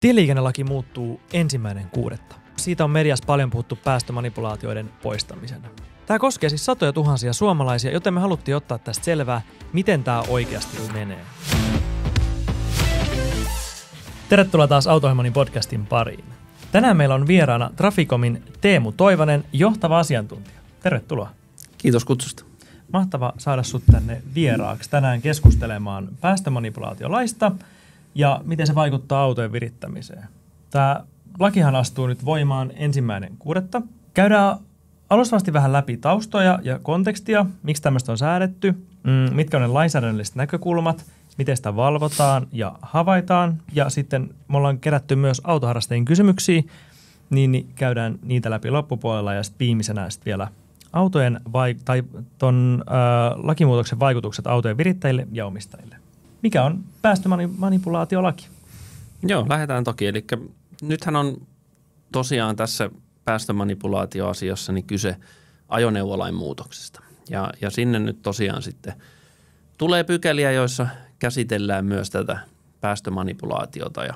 Tieliikennelaki muuttuu ensimmäinen kuudetta. Siitä on mediassa paljon puhuttu päästömanipulaatioiden poistamisena. Tämä koskee siis satoja tuhansia suomalaisia, joten me haluttiin ottaa tästä selvää, miten tämä oikeasti menee. Tervetuloa taas Autohimonin podcastin pariin. Tänään meillä on vieraana trafikomin Teemu Toivonen, johtava asiantuntija. Tervetuloa. Kiitos kutsusta. Mahtava saada sut tänne vieraaksi tänään keskustelemaan päästömanipulaatiolaista – ja miten se vaikuttaa autojen virittämiseen. Tämä lakihan astuu nyt voimaan ensimmäinen kuudetta. Käydään alustavasti vähän läpi taustoja ja kontekstia, miksi tämmöistä on säädetty, mm, mitkä on ne lainsäädännölliset näkökulmat, miten sitä valvotaan ja havaitaan. Ja sitten me ollaan kerätty myös autoharrastajien kysymyksiä, niin, niin käydään niitä läpi loppupuolella ja sitten viimeisenä sitten vielä autojen vai- tai ton, ö, lakimuutoksen vaikutukset autojen virittäjille ja omistajille mikä on päästömanipulaatiolaki. Joo, lähdetään toki. Eli nythän on tosiaan tässä päästömanipulaatioasiassa niin kyse ajoneuvolain muutoksesta. Ja, ja sinne nyt tosiaan sitten tulee pykäliä, joissa käsitellään myös tätä päästömanipulaatiota ja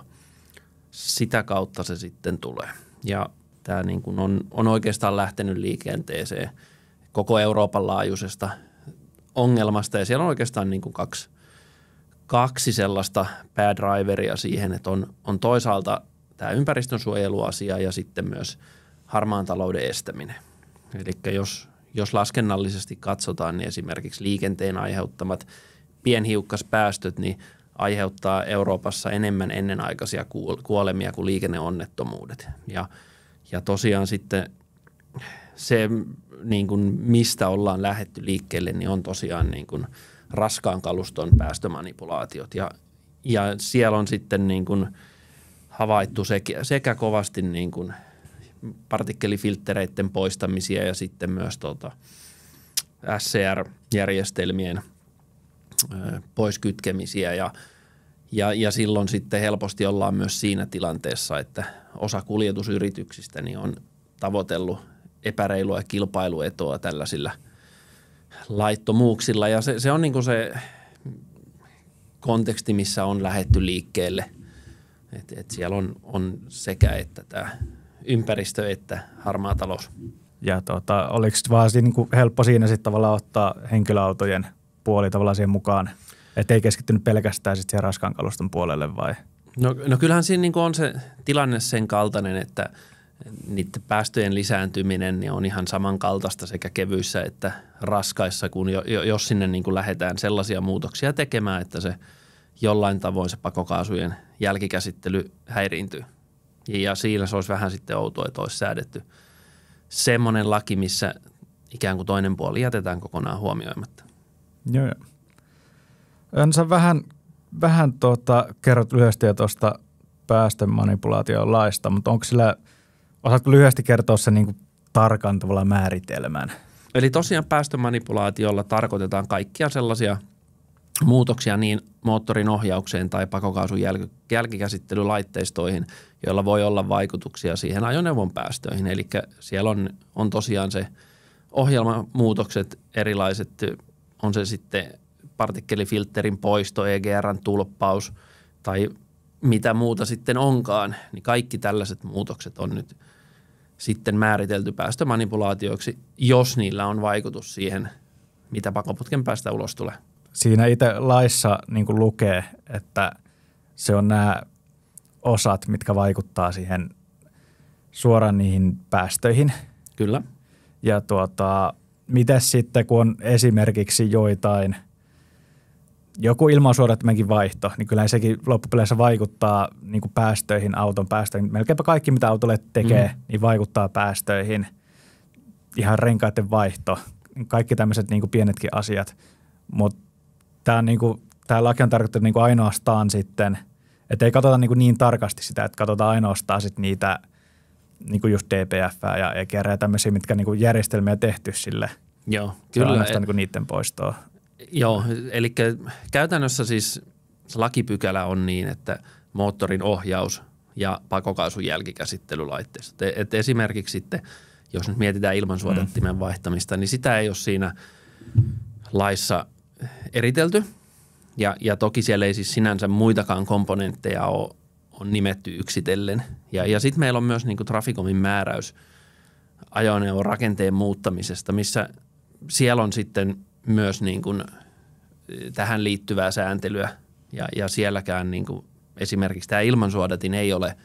sitä kautta se sitten tulee. Ja tämä niin kuin on, on oikeastaan lähtenyt liikenteeseen koko Euroopan laajuisesta ongelmasta ja siellä on oikeastaan niin kuin kaksi kaksi sellaista päädriveria siihen, että on, on toisaalta tämä ympäristönsuojeluasia ja sitten myös harmaan talouden estäminen. Eli jos, jos laskennallisesti katsotaan, niin esimerkiksi liikenteen aiheuttamat pienhiukkaspäästöt, niin aiheuttaa Euroopassa enemmän ennenaikaisia kuolemia kuin liikenneonnettomuudet. Ja, ja tosiaan sitten se, niin kuin mistä ollaan lähetty liikkeelle, niin on tosiaan niin kuin – raskaan kaluston päästömanipulaatiot. Ja, ja siellä on sitten niin kuin havaittu sekä, sekä kovasti niin kuin partikkelifilttereiden poistamisia ja sitten myös tuota SCR-järjestelmien poiskytkemisiä ja, ja, ja silloin sitten helposti ollaan myös siinä tilanteessa, että osa kuljetusyrityksistä niin on tavoitellut epäreilua kilpailuetoa tällaisilla – laittomuuksilla ja se, se on niin kuin se konteksti, missä on lähetty liikkeelle. Et, et siellä on, on sekä että tämä ympäristö että harmaa talous. Ja tota, oliko vaan niin kuin helppo siinä sitten tavallaan ottaa henkilöautojen puoli tavallaan siihen mukaan? ettei ei keskittynyt pelkästään sitten siihen raskaan kaluston puolelle vai? No, no kyllähän siinä niin on se tilanne sen kaltainen, että – niiden päästöjen lisääntyminen niin on ihan samankaltaista sekä kevyissä että raskaissa, kun jo, jos sinne niin kuin lähdetään sellaisia muutoksia tekemään, että se jollain tavoin se pakokaasujen jälkikäsittely häiriintyy. Ja siinä se olisi vähän sitten outoa, että olisi säädetty semmoinen laki, missä ikään kuin toinen puoli jätetään kokonaan huomioimatta. Joo, joo. Sä vähän, vähän tuota, kerrot lyhyesti tuosta päästömanipulaation laista, mutta onko sillä – Osaatko lyhyesti kertoa sen niin tarkan tavalla määritelmän? Eli tosiaan päästömanipulaatiolla tarkoitetaan kaikkia sellaisia muutoksia niin moottorin ohjaukseen tai pakokaasun jäl- jälkikäsittelylaitteistoihin, joilla voi olla vaikutuksia siihen ajoneuvon päästöihin. Eli siellä on, on tosiaan se ohjelmamuutokset erilaiset, on se sitten partikkelifilterin poisto, EGRn tulppaus tai mitä muuta sitten onkaan, niin kaikki tällaiset muutokset on nyt – sitten määritelty päästömanipulaatioiksi, jos niillä on vaikutus siihen, mitä pakoputken päästä ulos tulee. Siinä itse laissa niin lukee, että se on nämä osat, mitkä vaikuttaa siihen suoraan niihin päästöihin. Kyllä. Ja tuota, miten sitten, kun on esimerkiksi joitain – joku ilmansuodattimenkin vaihto, niin kyllä sekin loppupeleissä vaikuttaa niin kuin päästöihin, auton päästöihin. Melkeinpä kaikki, mitä autolle tekee, mm. niin vaikuttaa päästöihin. Ihan renkaiden vaihto, kaikki tämmöiset niin kuin pienetkin asiat. Mutta tämä niin kuin, tämä laki on tarkoittanut, niin kuin ainoastaan sitten, että ei katsota niin, kuin niin tarkasti sitä, että katsotaan ainoastaan sit niitä niin kuin just DPF ja EGR ja tämmöisiä, mitkä niin kuin järjestelmiä tehty sille. Joo, kyllä. Se on ainoastaan niin kuin niiden poistoa Joo, eli käytännössä siis lakipykälä on niin, että moottorin ohjaus ja pakokaasun jälkikäsittelylaitteista. Et esimerkiksi sitten, jos nyt mietitään ilmansuodattimen mm. vaihtamista, niin sitä ei ole siinä laissa eritelty. Ja, ja toki siellä ei siis sinänsä muitakaan komponentteja ole, on nimetty yksitellen. Ja, ja sitten meillä on myös niin trafikomin määräys ajoneuvon rakenteen muuttamisesta, missä siellä on sitten – myös niin kuin tähän liittyvää sääntelyä ja, ja sielläkään niin kuin esimerkiksi tämä ilmansuodatin ei ole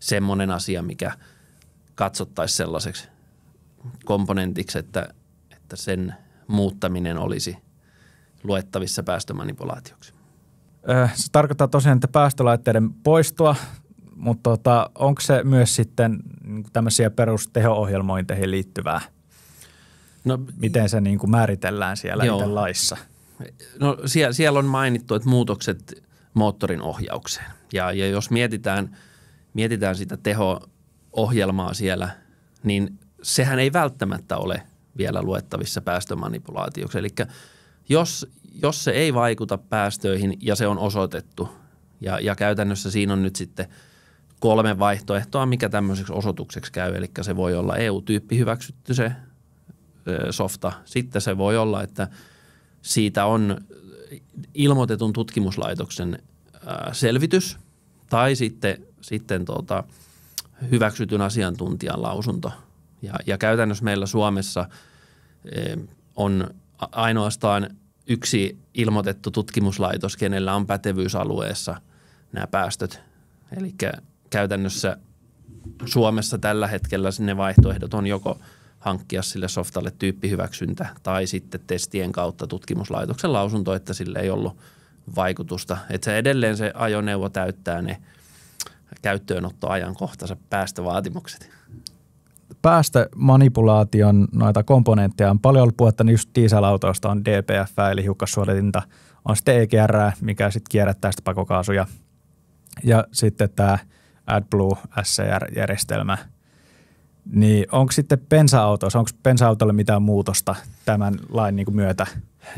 semmoinen asia, mikä katsottaisiin sellaiseksi komponentiksi, että, että sen muuttaminen olisi luettavissa päästömanipulaatioksi. Se tarkoittaa tosiaan, että päästölaitteiden poistoa, mutta tota, onko se myös sitten niin tämmöisiä perusteho-ohjelmointeihin liittyvää – No, Miten se niin kuin määritellään siellä joo. itse laissa? No siellä, siellä on mainittu, että muutokset moottorin ohjaukseen. Ja, ja jos mietitään, mietitään sitä teho-ohjelmaa siellä, niin sehän ei välttämättä ole vielä luettavissa päästömanipulaatioksi. Eli jos, jos se ei vaikuta päästöihin ja se on osoitettu, ja, ja käytännössä siinä on nyt sitten kolme vaihtoehtoa, mikä tämmöiseksi osoitukseksi käy, eli se voi olla EU-tyyppi hyväksytty se softa. Sitten se voi olla, että siitä on ilmoitetun tutkimuslaitoksen selvitys tai sitten, sitten tuota hyväksytyn asiantuntijan lausunto. Ja, ja käytännössä meillä Suomessa on ainoastaan yksi ilmoitettu tutkimuslaitos, kenellä on pätevyysalueessa nämä päästöt. Eli käytännössä Suomessa tällä hetkellä ne vaihtoehdot on joko – hankkia sille softalle tyyppihyväksyntä tai sitten testien kautta tutkimuslaitoksen lausunto, että sille ei ollut vaikutusta. Että se edelleen se ajoneuvo täyttää ne käyttöönottoajankohtansa päästövaatimukset. Päästömanipulaation noita komponentteja on paljon ollut puhetta, niin just dieselautoista on DPF eli hiukkassuodatinta, on sitten EGR, mikä sitten kierrättää sitä pakokaasuja. Ja sitten tämä AdBlue SCR-järjestelmä – niin onko sitten pensa-autossa, onko pensa-autolle mitään muutosta tämän lain niin myötä?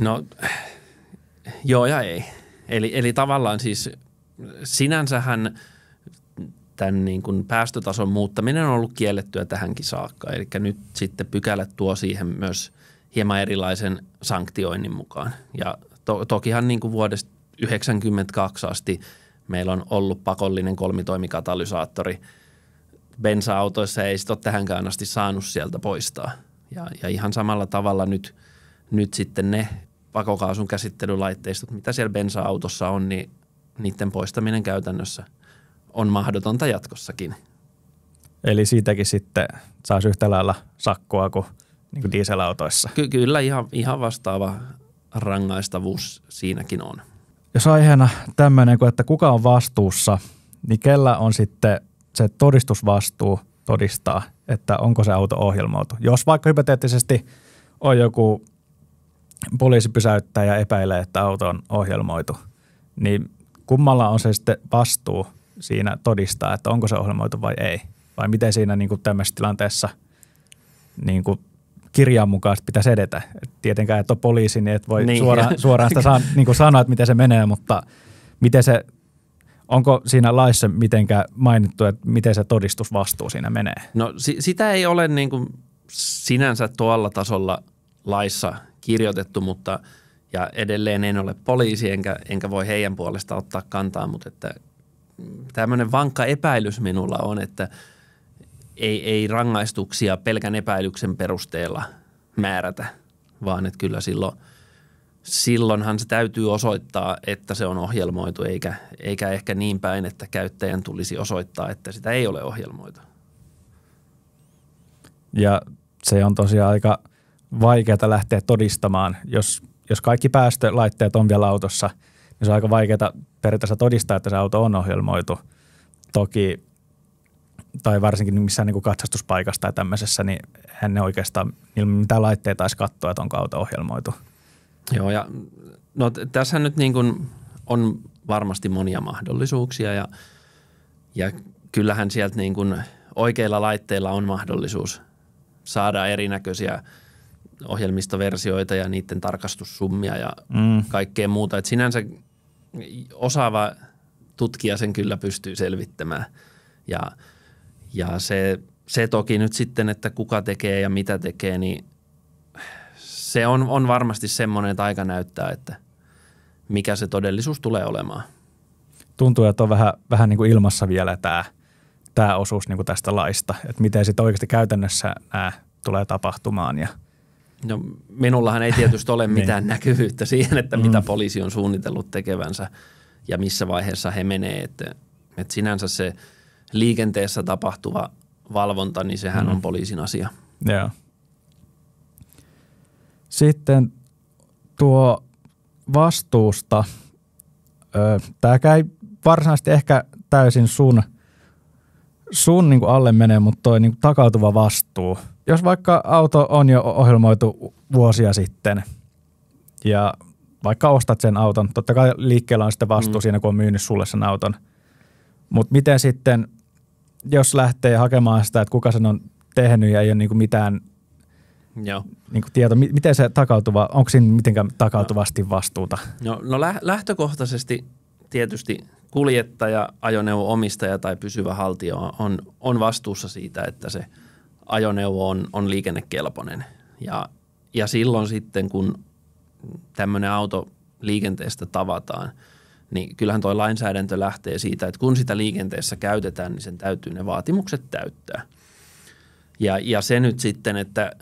No joo ja ei. Eli, eli tavallaan siis sinänsähän tämän niin kuin päästötason muuttaminen on ollut kiellettyä tähänkin saakka. Eli nyt sitten pykälät tuo siihen myös hieman erilaisen sanktioinnin mukaan. Ja to, tokihan niin kuin vuodesta 1992 asti meillä on ollut pakollinen kolmitoimikatalysaattori – bensa-autoissa ei sitä ole tähänkään asti saanut sieltä poistaa. Ja, ja ihan samalla tavalla nyt, nyt sitten ne pakokaasun käsittelylaitteistot, mitä siellä bensa-autossa on, niin niiden poistaminen käytännössä on mahdotonta jatkossakin. Eli siitäkin sitten saisi yhtä lailla sakkoa kuin, niin kuin dieselautoissa. Ky- kyllä ihan, ihan vastaava rangaistavuus siinäkin on. Jos aiheena tämmöinen kuin, että kuka on vastuussa, niin kellä on sitten se todistusvastuu todistaa, että onko se auto ohjelmoitu. Jos vaikka hypoteettisesti on joku poliisi pysäyttää ja epäilee, että auto on ohjelmoitu, niin kummalla on se sitten vastuu siinä todistaa, että onko se ohjelmoitu vai ei? Vai miten siinä niin kuin tämmöisessä tilanteessa niin kuin mukaan pitäisi edetä? Et tietenkään että on poliisi, niin et voi niin. Suoraan, suoraan sitä saa, niin kuin sanoa, että miten se menee, mutta miten se Onko siinä laissa mitenkään mainittu, että miten se todistusvastuu siinä menee? No si- sitä ei ole niin kuin sinänsä tuolla tasolla laissa kirjoitettu, mutta ja edelleen en ole poliisi enkä, enkä voi heidän puolesta ottaa kantaa, mutta että tämmöinen vankka epäilys minulla on, että ei, ei rangaistuksia pelkän epäilyksen perusteella määrätä, vaan että kyllä silloin – silloinhan se täytyy osoittaa, että se on ohjelmoitu, eikä, eikä ehkä niin päin, että käyttäjän tulisi osoittaa, että sitä ei ole ohjelmoitu. Ja se on tosiaan aika vaikeaa lähteä todistamaan, jos, jos kaikki päästölaitteet on vielä autossa, niin se on aika vaikeaa periaatteessa todistaa, että se auto on ohjelmoitu. Toki, tai varsinkin missään niin kuin katsastuspaikassa tai tämmöisessä, niin hän ne oikeastaan mitä laitteita taisi katsoa, että onko auto ohjelmoitu – Joo, ja no, tässä nyt niin kuin on varmasti monia mahdollisuuksia ja, ja kyllähän sieltä niin kuin oikeilla laitteilla on mahdollisuus saada erinäköisiä ohjelmistoversioita ja niiden tarkastussummia ja mm. kaikkea muuta. Et sinänsä osaava tutkija sen kyllä pystyy selvittämään. Ja, ja se, se toki nyt sitten, että kuka tekee ja mitä tekee, niin se on, on varmasti semmoinen, että aika näyttää, että mikä se todellisuus tulee olemaan. Tuntuu, että on vähän, vähän niin kuin ilmassa vielä tämä, tämä osuus niin kuin tästä laista, että miten sitten oikeasti käytännössä nämä tulee tapahtumaan ja – No, minullahan ei tietysti ole niin. mitään niin. näkyvyyttä siihen, että mitä mm. poliisi on suunnitellut tekevänsä ja missä vaiheessa he menee. Että, että sinänsä se liikenteessä tapahtuva valvonta, niin sehän mm. on poliisin asia. Joo. Sitten tuo vastuusta, tämä käy varsinaisesti ehkä täysin sun, sun niin alle menee, mutta tuo niin takautuva vastuu. Jos vaikka auto on jo ohjelmoitu vuosia sitten ja vaikka ostat sen auton, totta kai liikkeellä on sitten vastuu mm. siinä, kun on myynyt sulle sen auton. Mutta miten sitten, jos lähtee hakemaan sitä, että kuka sen on tehnyt ja ei ole niin mitään Joo. Niin kuin tieto, miten se takautuva, onko siinä mitenkään takautuvasti no. vastuuta? No, no lähtökohtaisesti tietysti kuljettaja, ajoneuvon omistaja tai pysyvä haltija on, on vastuussa siitä, että se ajoneuvo on, on liikennekelpoinen. Ja, ja silloin sitten, kun tämmöinen auto liikenteestä tavataan, niin kyllähän tuo lainsäädäntö lähtee siitä, että kun sitä liikenteessä käytetään, niin sen täytyy ne vaatimukset täyttää. Ja, ja se nyt sitten, että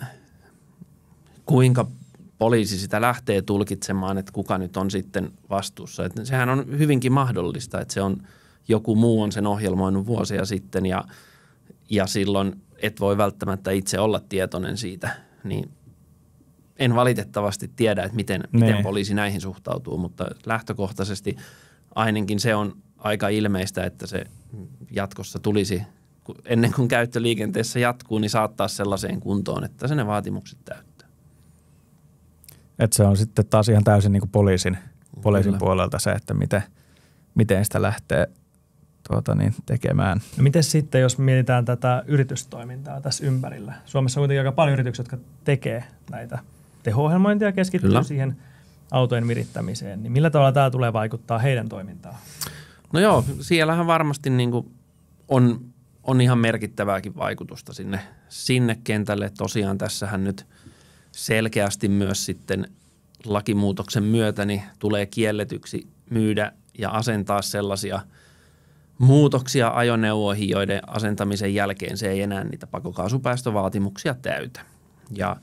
kuinka poliisi sitä lähtee tulkitsemaan, että kuka nyt on sitten vastuussa. Että sehän on hyvinkin mahdollista, että se on, joku muu on sen ohjelmoinut vuosia sitten ja, ja silloin et voi välttämättä itse olla tietoinen siitä, niin en valitettavasti tiedä, että miten, miten niin. poliisi näihin suhtautuu, mutta lähtökohtaisesti ainakin se on aika ilmeistä, että se jatkossa tulisi, ennen kuin käyttöliikenteessä jatkuu, niin saattaa sellaiseen kuntoon, että se ne vaatimukset täyttää. Et se on sitten taas ihan täysin niin kuin poliisin, poliisin puolelta se, että miten, miten sitä lähtee tuota niin, tekemään. No miten sitten, jos mietitään tätä yritystoimintaa tässä ympärillä? Suomessa on kuitenkin aika paljon yrityksiä, jotka tekee näitä teho-ohjelmointia keskittyy Kyllä. siihen autojen virittämiseen. Niin millä tavalla tämä tulee vaikuttaa heidän toimintaan? No joo, siellähän varmasti niin kuin on, on ihan merkittävääkin vaikutusta sinne, sinne kentälle. Tosiaan tässähän nyt selkeästi myös sitten lakimuutoksen myötä niin tulee kielletyksi myydä ja asentaa sellaisia muutoksia ajoneuvoihin, joiden asentamisen jälkeen se ei enää niitä pakokaasupäästövaatimuksia täytä. Ja,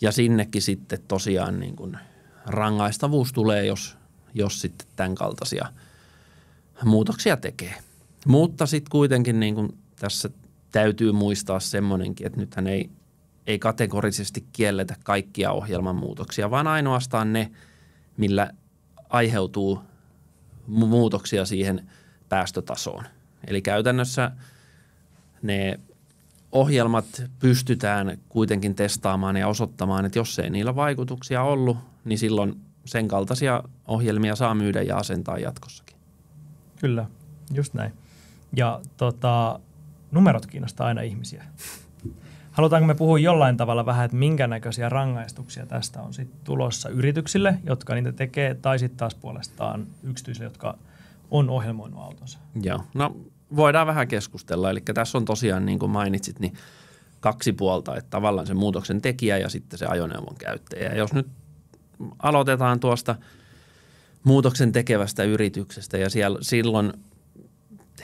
ja sinnekin sitten tosiaan niin kuin rangaistavuus tulee, jos, jos sitten tämän kaltaisia muutoksia tekee. Mutta sitten kuitenkin niin kuin tässä täytyy muistaa semmoinenkin, että nythän ei ei kategorisesti kielletä kaikkia muutoksia, vaan ainoastaan ne, millä aiheutuu muutoksia siihen päästötasoon. Eli käytännössä ne ohjelmat pystytään kuitenkin testaamaan ja osoittamaan, että jos ei niillä vaikutuksia ollut, niin silloin sen kaltaisia ohjelmia saa myydä ja asentaa jatkossakin. Kyllä, just näin. Ja tota, numerot kiinnostaa aina ihmisiä. Halutaanko me puhua jollain tavalla vähän, että minkä näköisiä rangaistuksia tästä on sitten tulossa yrityksille, jotka niitä tekee, tai sitten taas puolestaan yksityisille, jotka on ohjelmoinut autonsa? Joo, no voidaan vähän keskustella. Eli tässä on tosiaan, niin kuin mainitsit, niin kaksi puolta, että tavallaan se muutoksen tekijä ja sitten se ajoneuvon käyttäjä. Ja jos nyt aloitetaan tuosta muutoksen tekevästä yrityksestä ja siellä, silloin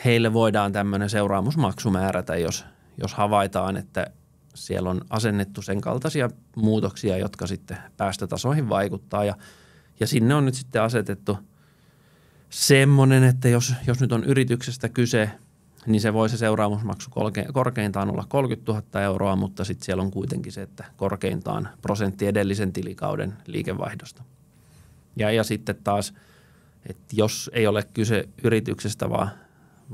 heille voidaan tämmöinen seuraamusmaksu määrätä, jos, jos havaitaan, että siellä on asennettu sen kaltaisia muutoksia, jotka sitten päästötasoihin vaikuttaa ja, ja sinne on nyt sitten asetettu semmoinen, että jos, jos nyt on yrityksestä kyse, niin se voi se seuraamusmaksu korkeintaan olla 30 000 euroa, mutta sitten siellä on kuitenkin se, että korkeintaan prosentti edellisen tilikauden liikevaihdosta. Ja, ja sitten taas, että jos ei ole kyse yrityksestä, vaan,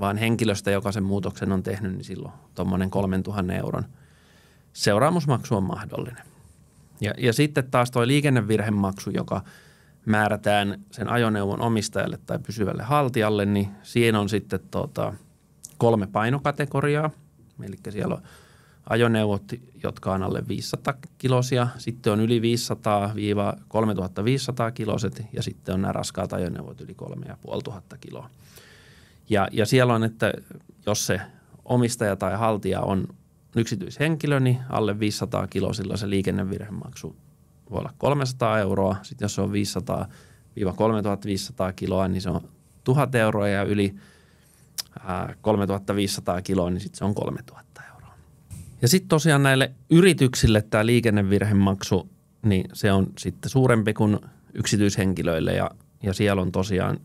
vaan henkilöstä, joka sen muutoksen on tehnyt, niin silloin tuommoinen 3000 euron – seuraamusmaksu on mahdollinen. Ja, ja sitten taas tuo liikennevirhemaksu, joka määrätään sen ajoneuvon omistajalle tai pysyvälle haltijalle, niin siinä on sitten tota, kolme painokategoriaa. Eli siellä on ajoneuvot, jotka on alle 500 kilosia, sitten on yli 500-3500 kiloset ja sitten on nämä raskaat ajoneuvot yli 3500 kiloa. Ja, ja siellä on, että jos se omistaja tai haltija on yksityishenkilöni niin alle 500 silloin se liikennevirhemaksu voi olla 300 euroa. Sitten jos se on 500-3500 kiloa, niin se on 1000 euroa ja yli 3500 kiloa, niin sitten se on 3000 euroa. Ja sitten tosiaan näille yrityksille tämä liikennevirhemaksu, niin se on sitten suurempi kuin yksityishenkilöille ja, ja siellä on tosiaan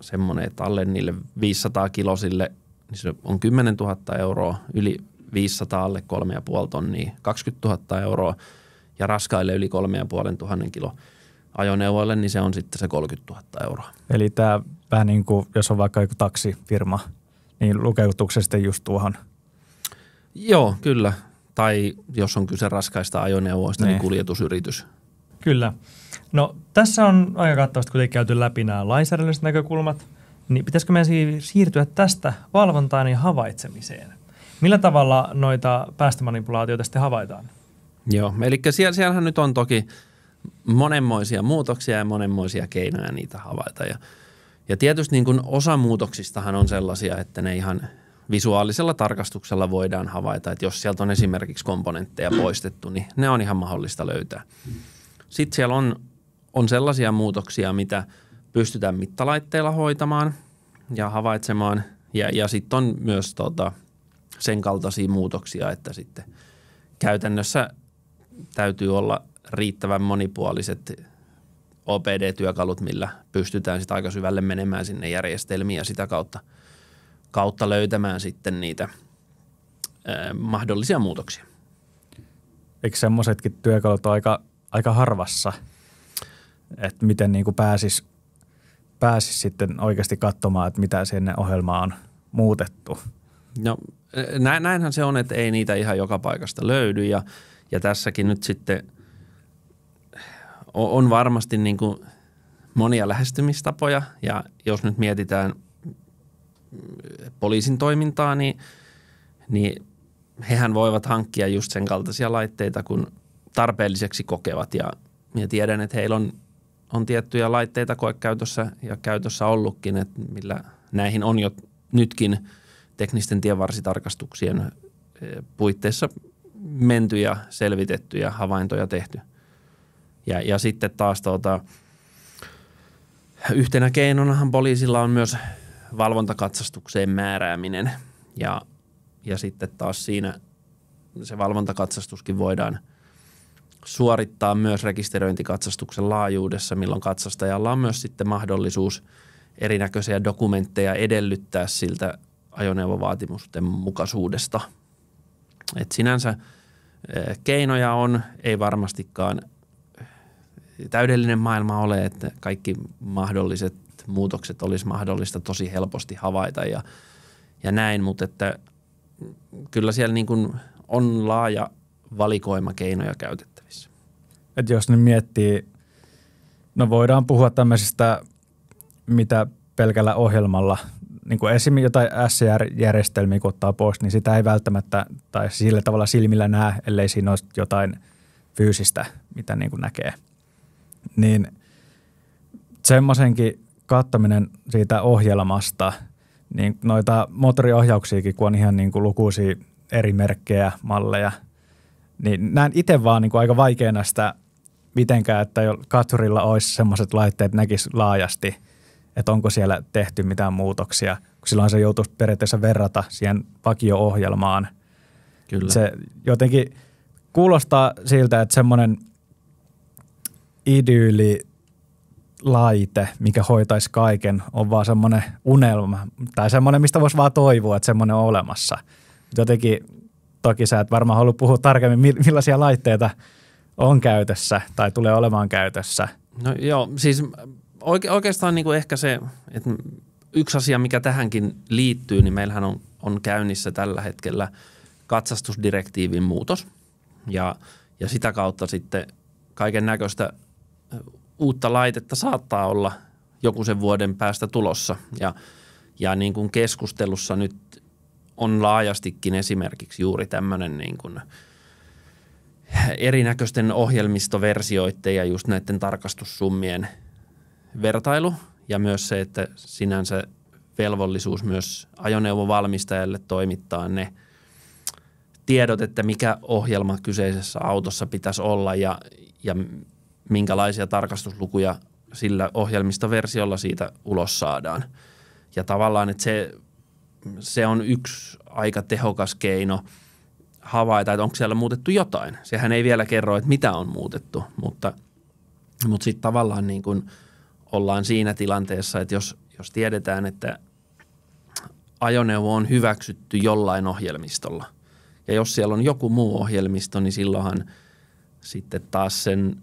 semmoinen, että alle niille 500 kilosille niin se on 10 000 euroa, yli 500 alle 3,5 tonnia 20 000 euroa ja raskaille yli 3,5 kilo ajoneuvoille, niin se on sitten se 30 000 euroa. Eli tämä vähän niin kuin, jos on vaikka joku taksifirma, niin lukeutuuko se sitten just tuohon? Joo, kyllä. Tai jos on kyse raskaista ajoneuvoista, niin, niin kuljetusyritys. Kyllä. No tässä on aika kattavasti kuitenkin käyty läpi nämä lainsäädännölliset näkökulmat, niin pitäisikö meidän siirtyä tästä valvontaan ja havaitsemiseen? Millä tavalla noita päästömanipulaatioita sitten havaitaan? Joo, eli siellä, siellähän nyt on toki monenmoisia muutoksia ja monenmoisia keinoja niitä havaita. Ja, ja tietysti niin kuin osa muutoksistahan on sellaisia, että ne ihan visuaalisella tarkastuksella voidaan havaita, että jos sieltä on esimerkiksi komponentteja poistettu, niin ne on ihan mahdollista löytää. Sitten siellä on, on sellaisia muutoksia, mitä pystytään mittalaitteilla hoitamaan ja havaitsemaan. Ja, ja sitten on myös tota, sen kaltaisia muutoksia, että sitten käytännössä täytyy olla riittävän monipuoliset OPD-työkalut, millä pystytään sitten aika syvälle menemään sinne järjestelmiin ja sitä kautta, kautta löytämään sitten niitä ö, mahdollisia muutoksia. Eikö semmoisetkin työkalut ole aika, aika harvassa, että miten niin kuin pääsis, pääsis sitten oikeasti katsomaan, että mitä sinne ohjelmaan on muutettu – No näinhän se on, että ei niitä ihan joka paikasta löydy ja, ja tässäkin nyt sitten on varmasti niin kuin monia lähestymistapoja ja jos nyt mietitään poliisin toimintaa, niin, niin hehän voivat hankkia just sen kaltaisia laitteita, kun tarpeelliseksi kokevat ja, ja tiedän, että heillä on, on tiettyjä laitteita koekäytössä ja käytössä ollutkin, että millä näihin on jo nytkin – teknisten tievarsitarkastuksien eh, puitteissa menty ja selvitetty ja havaintoja tehty. Ja, ja sitten taas tuota, yhtenä keinonahan poliisilla on myös valvontakatsastukseen määrääminen ja, ja sitten taas siinä se valvontakatsastuskin voidaan suorittaa myös rekisteröintikatsastuksen laajuudessa, milloin katsastajalla on myös sitten mahdollisuus erinäköisiä dokumentteja edellyttää siltä ajoneuvovaatimusten mukaisuudesta. Et sinänsä eh, keinoja on, ei varmastikaan eh, täydellinen maailma ole, että kaikki mahdolliset muutokset olisi mahdollista tosi helposti havaita ja, ja näin, mutta että mm, kyllä siellä niin kuin on laaja valikoima keinoja käytettävissä. Et jos nyt miettii, no voidaan puhua tämmöisistä, mitä pelkällä ohjelmalla niin kuin esim. jotain SCR-järjestelmiä kun ottaa pois, niin sitä ei välttämättä tai sillä tavalla silmillä näe, ellei siinä ole jotain fyysistä, mitä niin kuin näkee. Niin semmoisenkin kattaminen siitä ohjelmasta, niin noita moottoriohjauksiakin, kun on ihan niin kuin lukuisia eri merkkejä, malleja, niin näen itse vaan niin kuin aika vaikeana sitä mitenkään, että katsurilla olisi semmoiset laitteet näkisi laajasti – että onko siellä tehty mitään muutoksia, kun silloin se joutuisi periaatteessa verrata siihen vakio-ohjelmaan. Kyllä. Se jotenkin kuulostaa siltä, että semmoinen idyyli laite, mikä hoitaisi kaiken, on vaan semmoinen unelma tai semmoinen, mistä voisi vaan toivoa, että semmoinen on olemassa. Jotenkin toki sä et varmaan halua puhua tarkemmin, millaisia laitteita on käytössä tai tulee olemaan käytössä. No joo, siis oike, oikeastaan niin kuin ehkä se, että yksi asia, mikä tähänkin liittyy, niin meillähän on, on käynnissä tällä hetkellä katsastusdirektiivin muutos. Ja, ja sitä kautta sitten kaiken näköistä uutta laitetta saattaa olla joku sen vuoden päästä tulossa. Ja, ja niin kuin keskustelussa nyt on laajastikin esimerkiksi juuri tämmöinen niin kuin erinäköisten ohjelmistoversioiden ja just näiden tarkastussummien – vertailu ja myös se, että sinänsä velvollisuus myös ajoneuvovalmistajalle toimittaa ne tiedot, että mikä ohjelma kyseisessä autossa pitäisi olla ja, ja minkälaisia tarkastuslukuja sillä ohjelmistoversiolla siitä ulos saadaan. Ja tavallaan, että se, se on yksi aika tehokas keino havaita, että onko siellä muutettu jotain. Sehän ei vielä kerro, että mitä on muutettu, mutta, mutta sitten tavallaan niin kuin – ollaan siinä tilanteessa, että jos, jos tiedetään, että ajoneuvo on hyväksytty jollain ohjelmistolla, ja jos siellä on joku muu ohjelmisto, niin silloinhan sitten taas sen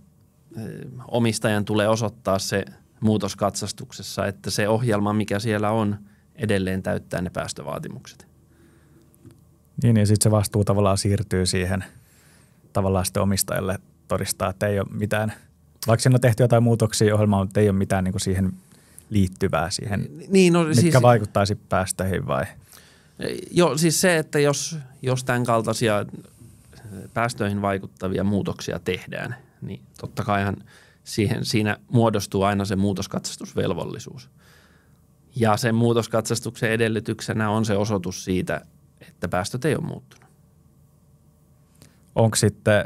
eh, omistajan tulee osoittaa se muutoskatsastuksessa, että se ohjelma, mikä siellä on, edelleen täyttää ne päästövaatimukset. Niin, ja sitten se vastuu tavallaan siirtyy siihen tavallaan sitten omistajalle todistaa, että ei ole mitään – vaikka siinä on tehty jotain muutoksia ohjelmaan, mutta ei ole mitään niin kuin siihen liittyvää siihen, niin, no, mitkä siis, vaikuttaisi päästöihin vai? Joo, siis se, että jos, jos tämän kaltaisia äh, päästöihin vaikuttavia muutoksia tehdään, niin totta kaihan siihen, siinä muodostuu aina se muutoskatsastusvelvollisuus. Ja sen muutoskatsastuksen edellytyksenä on se osoitus siitä, että päästöt ei ole muuttunut. Onko sitten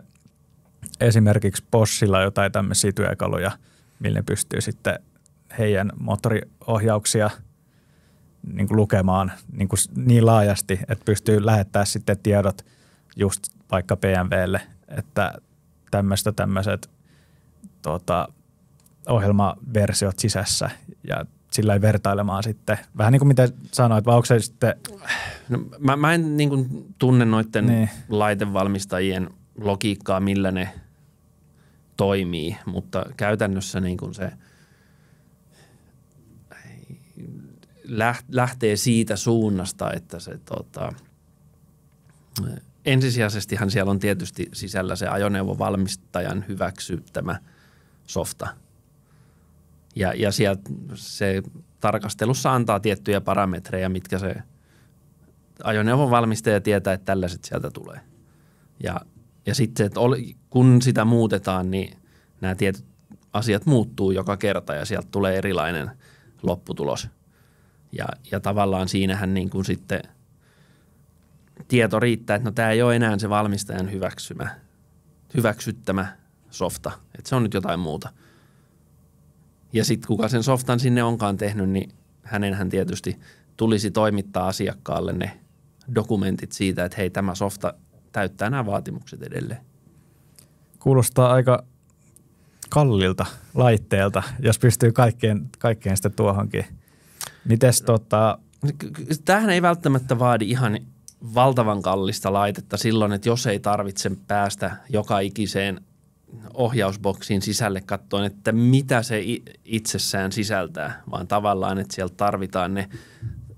esimerkiksi Bossilla jotain tämmöisiä työkaluja, millä ne pystyy sitten heidän moottoriohjauksia niin kuin lukemaan niin, kuin niin laajasti, että pystyy lähettämään sitten tiedot just vaikka BMWlle, että tämmöistä tämmöiset tuota, ohjelmaversiot sisässä ja sillä ei vertailemaan sitten. Vähän niin kuin mitä sanoit, vai onko se sitten... No, mä, mä en niin kuin tunne noiden niin. laitevalmistajien logiikkaa, millä ne – toimii, mutta käytännössä niin kuin se lähtee siitä suunnasta, että se tota, ensisijaisestihan siellä on tietysti sisällä se ajoneuvovalmistajan hyväksyttämä softa. Ja, ja siellä se tarkastelussa antaa tiettyjä parametreja, mitkä se ajoneuvon valmistaja tietää, että tällaiset sieltä tulee. Ja ja sitten että kun sitä muutetaan, niin nämä tietyt asiat muuttuu joka kerta ja sieltä tulee erilainen lopputulos. Ja, ja tavallaan siinähän niin kuin sitten tieto riittää, että no tämä ei ole enää se valmistajan hyväksymä, hyväksyttämä softa, että se on nyt jotain muuta. Ja sitten kuka sen softan sinne onkaan tehnyt, niin hänenhän tietysti tulisi toimittaa asiakkaalle ne dokumentit siitä, että hei tämä softa täyttää nämä vaatimukset edelleen. Kuulostaa aika kallilta laitteelta, jos pystyy kaikkeen, kaikkeen sitten tuohonkin. Mites tota... Niin tämähän ei välttämättä vaadi ihan valtavan kallista laitetta silloin, että jos ei tarvitse päästä joka ikiseen ohjausboksiin sisälle katsoen, että mitä se itsessään sisältää, vaan tavallaan, että sieltä tarvitaan ne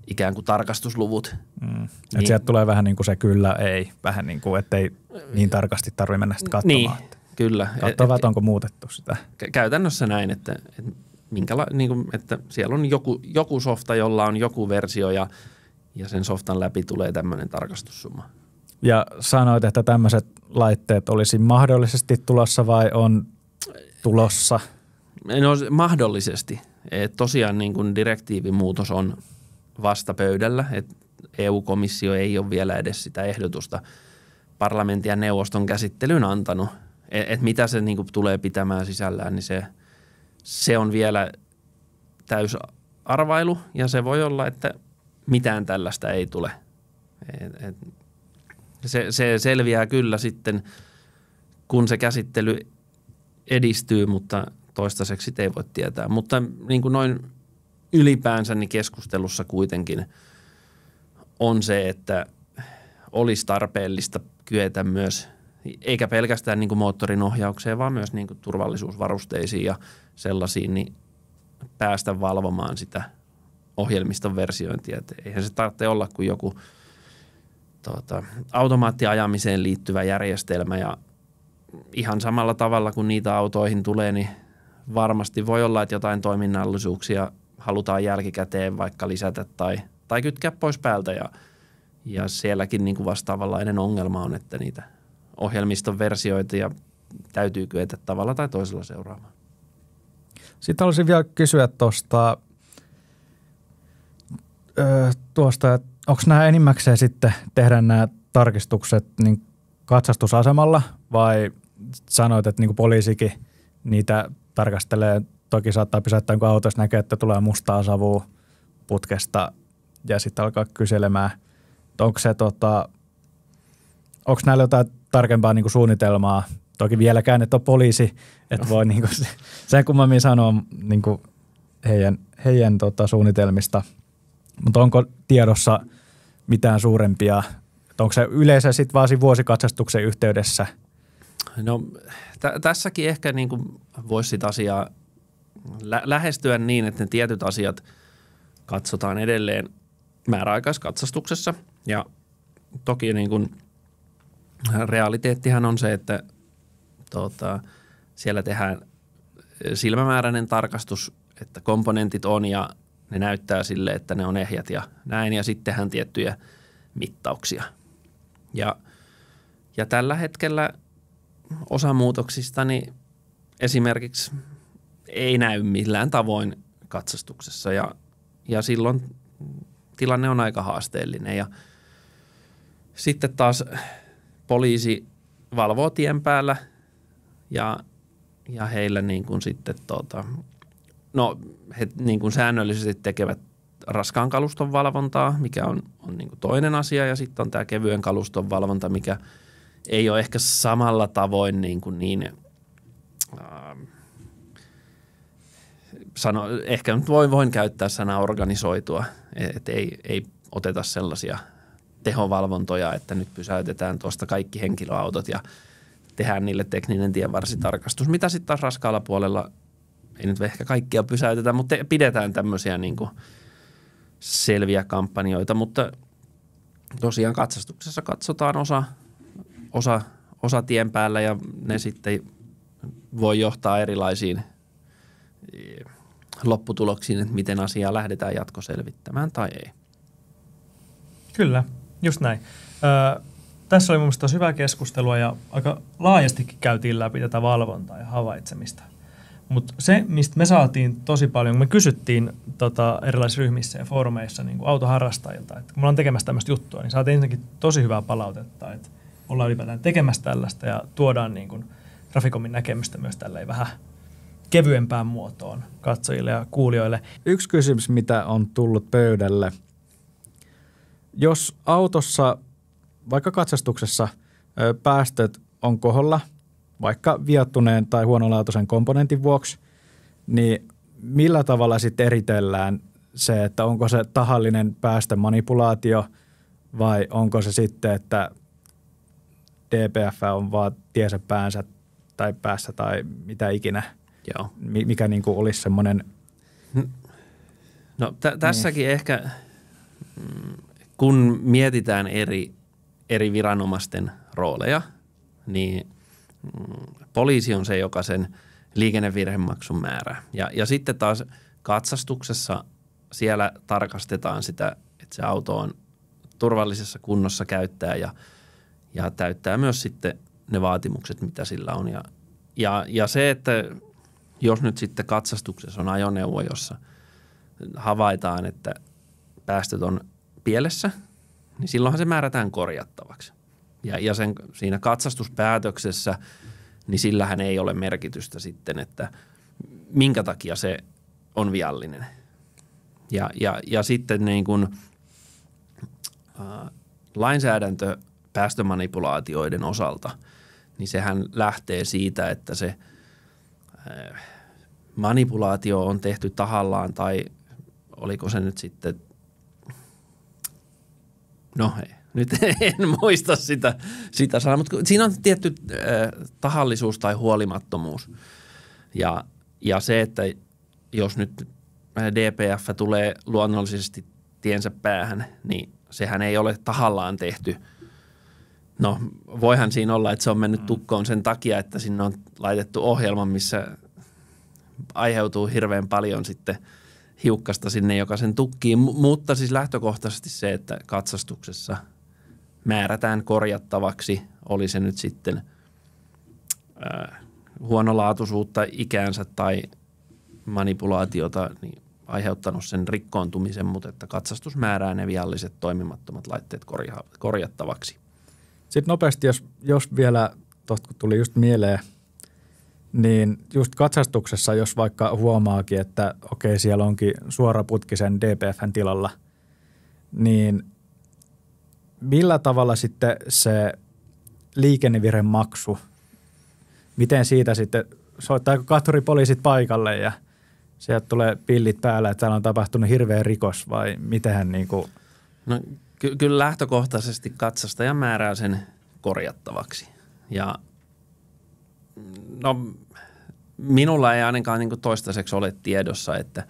ikään kuin tarkastusluvut. Mm. Et niin, sieltä tulee vähän niin kuin se kyllä, ei, vähän niin kuin, ettei niin tarkasti tarvitse mennä sitä katsomaan. Niin, kyllä. Katsovat, onko muutettu sitä. Käytännössä näin, että, että, minkäla, niin kuin, että siellä on joku, joku softa, jolla on joku versio ja, ja sen softan läpi tulee tämmöinen tarkastussumma. Ja sanoit, että tämmöiset laitteet olisi mahdollisesti tulossa vai on tulossa? No mahdollisesti. Et tosiaan niin kuin direktiivimuutos on pöydällä, että EU-komissio ei ole vielä edes sitä ehdotusta parlamentin ja neuvoston käsittelyyn antanut. Että et mitä se niinku tulee pitämään sisällään, niin se, se on vielä täys arvailu ja se voi olla, että mitään tällaista ei tule. Et, et, se, se selviää kyllä sitten, kun se käsittely edistyy, mutta toistaiseksi ei voi tietää. Mutta niin kuin noin ylipäänsä niin keskustelussa kuitenkin on se, että olisi tarpeellista kyetä myös, eikä pelkästään niin kuin moottorin ohjaukseen, vaan myös niin kuin turvallisuusvarusteisiin ja sellaisiin, niin päästä valvomaan sitä ohjelmiston versiointia. Et eihän se tarvitse olla kuin joku tuota, automaattiajamiseen liittyvä järjestelmä ja ihan samalla tavalla kuin niitä autoihin tulee, niin varmasti voi olla, että jotain toiminnallisuuksia – halutaan jälkikäteen vaikka lisätä tai, tai kytkeä pois päältä. Ja, ja sielläkin niin kuin vastaavanlainen ongelma on, että niitä ohjelmiston versioita ja täytyy kyetä tavalla tai toisella seuraamaan. Sitten olisin vielä kysyä tuosta, tuosta että onko nämä enimmäkseen sitten tehdä nämä tarkistukset niin katsastusasemalla vai sanoit, että niin poliisikin niitä tarkastelee Toki saattaa pysäyttää, kun autossa näkee, että tulee mustaa savua putkesta ja sitten alkaa kyselemään, onko se tota, onko näillä jotain tarkempaa niin kuin suunnitelmaa? Toki vieläkään että on poliisi, että voi niin kuin, sen kummemmin sanoa niin kuin heidän, heidän tota, suunnitelmista. Mutta onko tiedossa mitään suurempia? Et onko se yleensä sitten vaan vuosikatsastuksen yhteydessä? No t- tässäkin ehkä niin voisi sitä asiaa lä- lähestyä niin, että ne tietyt asiat katsotaan edelleen määräaikaiskatsastuksessa. Ja toki niin kuin realiteettihan on se, että tota, siellä tehdään silmämääräinen tarkastus, että komponentit on ja ne näyttää sille, että ne on ehjät ja näin, ja sittenhän tiettyjä mittauksia. Ja, ja tällä hetkellä osa muutoksista, niin esimerkiksi ei näy millään tavoin katsastuksessa ja, ja silloin tilanne on aika haasteellinen. Ja sitten taas poliisi valvoo tien päällä ja, ja heillä niin kuin sitten tuota, no, he niin kuin säännöllisesti tekevät raskaan kaluston valvontaa, mikä on, on niin kuin toinen asia, ja sitten on tämä kevyen kaluston valvonta, mikä ei ole ehkä samalla tavoin niin, kuin niin äh, sano, ehkä nyt voin, voin käyttää sanaa organisoitua, e- että ei, ei oteta sellaisia tehovalvontoja, että nyt pysäytetään tuosta kaikki henkilöautot ja tehdään niille tekninen tienvarsitarkastus, mitä sitten taas raskaalla puolella ei nyt ehkä kaikkia pysäytetä, mutta pidetään tämmöisiä niin selviä kampanjoita, mutta tosiaan katsastuksessa katsotaan osa, osa, osa tien päällä ja ne sitten voi johtaa erilaisiin lopputuloksiin, että miten asiaa lähdetään jatkoselvittämään tai ei. Kyllä, just näin. Ö, tässä oli mun mielestä hyvää keskustelua ja aika laajastikin käytiin läpi tätä valvontaa ja havaitsemista. Mutta se, mistä me saatiin tosi paljon, kun me kysyttiin tota, erilaisissa ryhmissä ja foorumeissa niin kuin autoharrastajilta, että kun me ollaan tekemässä tämmöistä juttua, niin saatiin ensinnäkin tosi hyvää palautetta, että ollaan ylipäätään tekemässä tällaista ja tuodaan niin kuin Trafikomin näkemystä myös tälleen vähän kevyempään muotoon katsojille ja kuulijoille. Yksi kysymys, mitä on tullut pöydälle. Jos autossa, vaikka katsastuksessa, päästöt on koholla, vaikka viattuneen tai huonolaatuisen komponentin vuoksi, niin millä tavalla sitten eritellään se, että onko se tahallinen päästömanipulaatio vai onko se sitten, että DPF on vaan tiesä päänsä tai päässä tai mitä ikinä – Joo. mikä niinku no, niin kuin olisi semmoinen... No t- tässäkin niin. ehkä, mm, kun mietitään eri, eri viranomaisten rooleja, niin mm, poliisi on se, joka sen liikennevirhemaksun määrää. Ja, ja sitten taas katsastuksessa siellä tarkastetaan sitä, että se auto on turvallisessa kunnossa käyttää ja, ja täyttää myös sitten ne vaatimukset, mitä sillä on. Ja, ja, ja se, että jos nyt sitten katsastuksessa on ajoneuvo, jossa havaitaan, että päästöt on pielessä, niin silloinhan se määrätään korjattavaksi. Ja, ja sen, siinä katsastuspäätöksessä, niin sillähän ei ole merkitystä sitten, että minkä takia se on viallinen. Ja, ja, ja sitten niin kuin, äh, lainsäädäntö päästömanipulaatioiden osalta, niin sehän lähtee siitä, että se – Äh, manipulaatio on tehty tahallaan tai oliko se nyt sitten, no ei, nyt en muista sitä, sitä sanaa, mutta siinä on tietty äh, tahallisuus tai huolimattomuus. Ja, ja se, että jos nyt äh, DPF tulee luonnollisesti tiensä päähän, niin sehän ei ole tahallaan tehty – no voihan siinä olla, että se on mennyt mm. tukkoon sen takia, että sinne on laitettu ohjelma, missä aiheutuu hirveän paljon sitten hiukkasta sinne, joka sen tukkii. M- mutta siis lähtökohtaisesti se, että katsastuksessa määrätään korjattavaksi, oli se nyt sitten äh, huonolaatuisuutta ikäänsä tai manipulaatiota, niin aiheuttanut sen rikkoontumisen, mutta että katsastus määrää ne vialliset toimimattomat laitteet korja- korjattavaksi. Sitten nopeasti, jos, jos vielä tuosta tuli just mieleen, niin just katsastuksessa, jos vaikka huomaakin, että okei, siellä onkin suoraputkisen DPFn tilalla, niin millä tavalla sitten se liikenneviren maksu, miten siitä sitten, soittaako katuripoliisit paikalle ja sieltä tulee pillit päällä, että täällä on tapahtunut hirveä rikos vai mitenhän niin kuin – No ky- kyllä lähtökohtaisesti katsastaja määrää sen korjattavaksi. Ja no, minulla ei ainakaan niin toistaiseksi ole tiedossa, että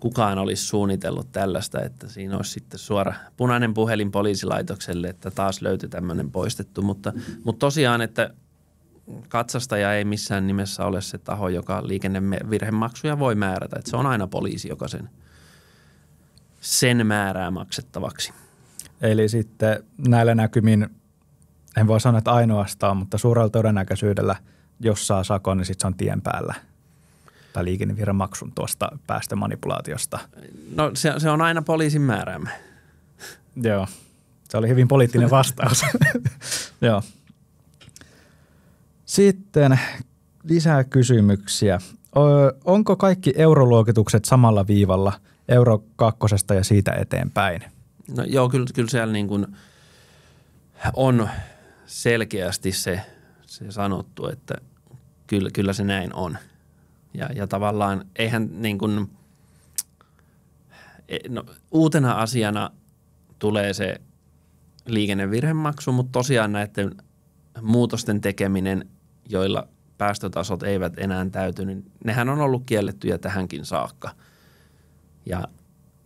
kukaan olisi suunnitellut tällaista, että siinä olisi sitten suora punainen puhelin poliisilaitokselle, että taas löytyi tämmöinen poistettu. Mutta, mutta tosiaan, että katsastaja ei missään nimessä ole se taho, joka liikennevirhemaksuja voi määrätä. Että se on aina poliisi, joka sen, sen määrää maksettavaksi. Eli sitten näillä näkymin, en voi sanoa, että ainoastaan, mutta suurella todennäköisyydellä, jos saa sakon, niin sitten se on tien päällä tai maksun tuosta päästömanipulaatiosta. No se, se on aina poliisin määräämä. Joo, se oli hyvin poliittinen vastaus. Joo. Sitten lisää kysymyksiä. Onko kaikki euroluokitukset samalla viivalla euro kakkosesta ja siitä eteenpäin? No joo, kyllä, kyllä siellä niin kuin on selkeästi se, se sanottu, että kyllä, kyllä se näin on. Ja, ja tavallaan eihän niin kuin, e, no, uutena asiana tulee se liikennevirhemaksu, mutta tosiaan näiden muutosten tekeminen, joilla päästötasot eivät enää täyty, niin nehän on ollut kiellettyjä tähänkin saakka. Ja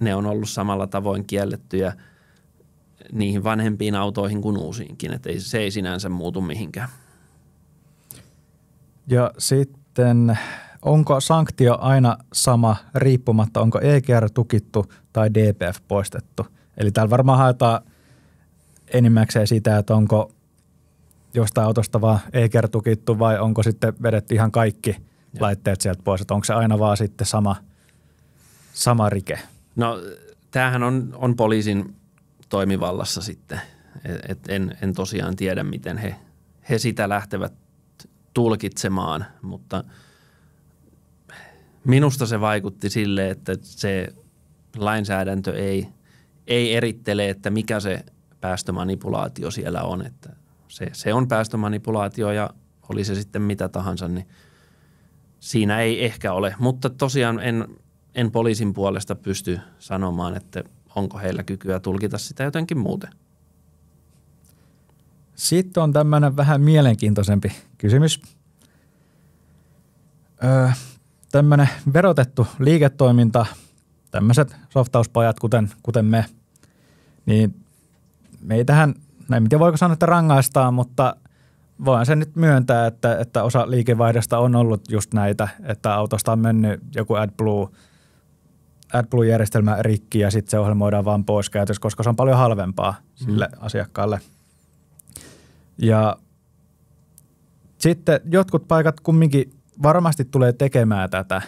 ne on ollut samalla tavoin kiellettyjä niihin vanhempiin autoihin kuin uusiinkin. että ei, se ei sinänsä muutu mihinkään. Ja sitten onko sanktio aina sama riippumatta, onko EGR tukittu tai DPF poistettu? Eli täällä varmaan haetaan enimmäkseen sitä, että onko jostain autosta vaan EGR tukittu vai onko sitten vedetty ihan kaikki – laitteet sieltä pois, että onko se aina vaan sitten sama, sama rike? No tämähän on, on poliisin toimivallassa sitten. Et en, en tosiaan tiedä, miten he, he sitä lähtevät tulkitsemaan, mutta minusta se vaikutti sille, että se lainsäädäntö ei, ei erittele, että mikä se päästömanipulaatio siellä on. Että se, se on päästömanipulaatio ja oli se sitten mitä tahansa, niin siinä ei ehkä ole. Mutta tosiaan en, en poliisin puolesta pysty sanomaan, että onko heillä kykyä tulkita sitä jotenkin muuten. Sitten on tämmöinen vähän mielenkiintoisempi kysymys. Öö, tämmöinen verotettu liiketoiminta, tämmöiset softauspajat, kuten, kuten me, niin meitähän, näin miten voiko sanoa, että rangaistaan, mutta voin sen nyt myöntää, että, että osa liikevaihdosta on ollut just näitä, että autosta on mennyt joku AdBlue – AdBlue-järjestelmä rikki ja sitten se ohjelmoidaan vaan pois käytössä, koska se on paljon halvempaa mm. sille mm. asiakkaalle. Ja sitten jotkut paikat kumminkin varmasti tulee tekemään tätä,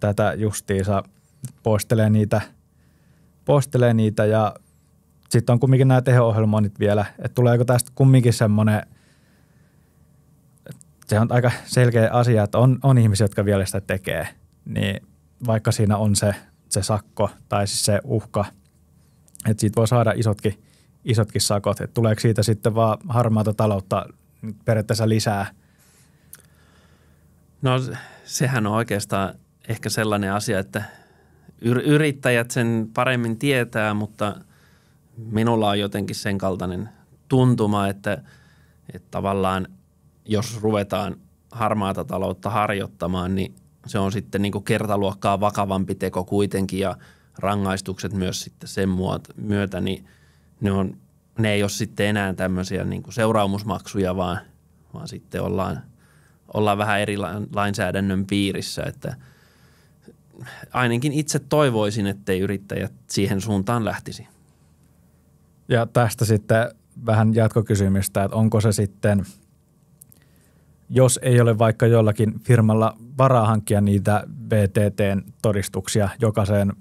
tätä justiinsa, poistelee niitä, poistelee niitä ja sitten on kumminkin nämä teho-ohjelmoinnit vielä, että tuleeko tästä kumminkin semmoinen, se on aika selkeä asia, että on, on ihmisiä, jotka vielä sitä tekee, niin – vaikka siinä on se, se sakko tai siis se uhka, että siitä voi saada isotkin, isotkin sakot. Et tuleeko siitä sitten vaan harmaata taloutta periaatteessa lisää? No sehän on oikeastaan ehkä sellainen asia, että yrittäjät sen paremmin tietää, mutta minulla on jotenkin sen kaltainen tuntuma, että, että tavallaan jos ruvetaan harmaata taloutta harjoittamaan, niin se on sitten niin kuin kertaluokkaa vakavampi teko kuitenkin ja rangaistukset myös sitten sen myötä, niin ne, on, ne ei ole sitten enää tämmöisiä niin kuin seuraamusmaksuja, vaan, vaan sitten ollaan, ollaan vähän eri lainsäädännön piirissä, että ainakin itse toivoisin, ettei yrittäjät siihen suuntaan lähtisi. Ja tästä sitten vähän jatkokysymystä, että onko se sitten – jos ei ole vaikka jollakin firmalla varaa hankkia niitä VTTn todistuksia jokaiseen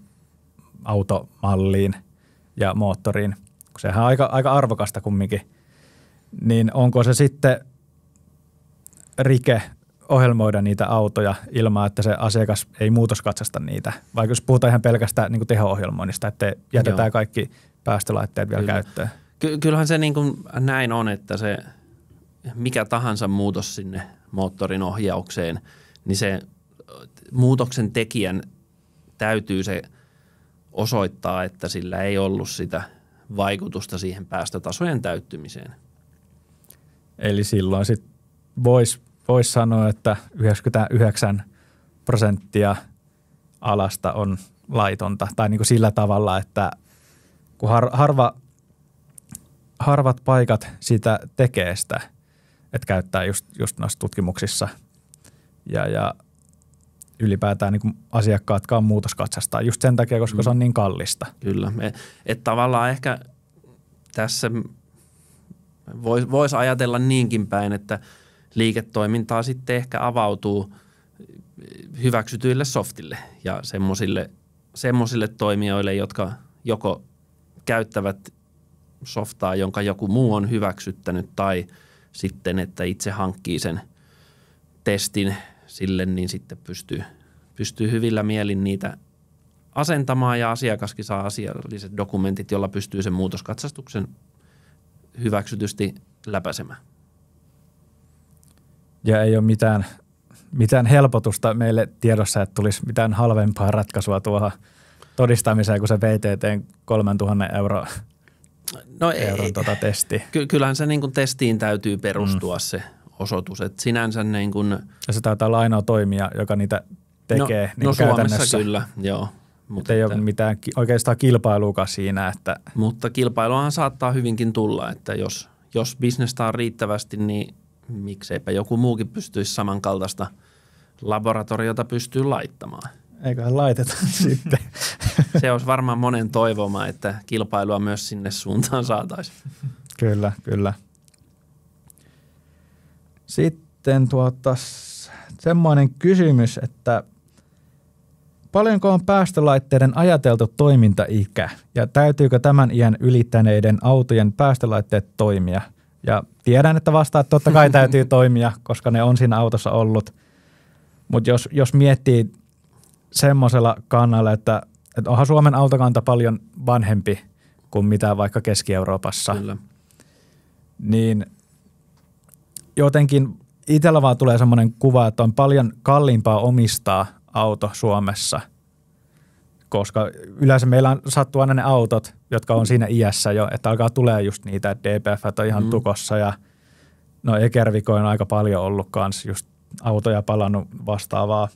automalliin ja moottoriin, kun sehän on aika, aika arvokasta kumminkin, niin onko se sitten rike ohjelmoida niitä autoja ilman, että se asiakas ei muutoskatsasta niitä. Vaikka jos puhutaan ihan pelkästään niin teho-ohjelmoinnista, että jätetään Joo. kaikki päästölaitteet vielä Kyllä. käyttöön. Ky- kyllähän se niin kuin näin on, että se – mikä tahansa muutos sinne moottorin ohjaukseen, niin se muutoksen tekijän täytyy se osoittaa, että sillä ei ollut sitä vaikutusta siihen päästötasojen täyttymiseen. Eli silloin sitten voisi vois sanoa, että 99 prosenttia alasta on laitonta. Tai niin kuin sillä tavalla, että kun har, harva, harvat paikat sitä tekee sitä että käyttää just, just noissa tutkimuksissa ja, ja ylipäätään niin kuin asiakkaatkaan muutoskatsastaa just sen takia, koska mm. se on mm. niin kallista. Kyllä. Että tavallaan ehkä tässä voisi vois ajatella niinkin päin, että liiketoimintaa sitten ehkä avautuu hyväksytyille softille ja semmoisille semmosille toimijoille, jotka joko käyttävät softaa, jonka joku muu on hyväksyttänyt tai – sitten, että itse hankkii sen testin sille, niin sitten pystyy, pystyy hyvillä mielin niitä asentamaan ja asiakaskin saa asialliset dokumentit, jolla pystyy sen muutoskatsastuksen hyväksytysti läpäisemään. Ja ei ole mitään, mitään helpotusta meille tiedossa, että tulisi mitään halvempaa ratkaisua tuohon todistamiseen kun se VTT 3000 euroa no euron ei, tota testi. Ky- kyllähän se niin kuin testiin täytyy perustua mm. se osoitus, että sinänsä niin kuin... Ja se taitaa olla ainoa toimija, joka niitä tekee no, niin no niinku Suomessa kyllä, joo. Mutta ei ole mitään oikeastaan kilpailuakaan siinä. Että... Mutta kilpailuahan saattaa hyvinkin tulla, että jos, jos bisnestä on riittävästi, niin mikseipä joku muukin pystyisi samankaltaista laboratoriota pystyy laittamaan. Eiköhän laiteta sitten. se olisi varmaan monen toivoma, että kilpailua myös sinne suuntaan saataisiin. Kyllä, kyllä. Sitten tuota, semmoinen kysymys, että paljonko on päästölaitteiden ajateltu toimintaikä ja täytyykö tämän iän ylittäneiden autojen päästölaitteet toimia? Ja tiedän, että vastaa, että totta kai täytyy toimia, koska ne on siinä autossa ollut. Mutta jos, jos miettii semmoisella kannalla, että et onhan Suomen autokanta paljon vanhempi kuin mitä vaikka Keski-Euroopassa. Kyllä. Niin jotenkin itsellä vaan tulee semmoinen kuva, että on paljon kalliimpaa omistaa auto Suomessa, koska yleensä meillä on sattu aina ne autot, jotka on siinä iässä jo, että alkaa tulee just niitä, että DPF on ihan mm. tukossa ja no Ekervikoin on aika paljon ollut kans just autoja palannut vastaavaa.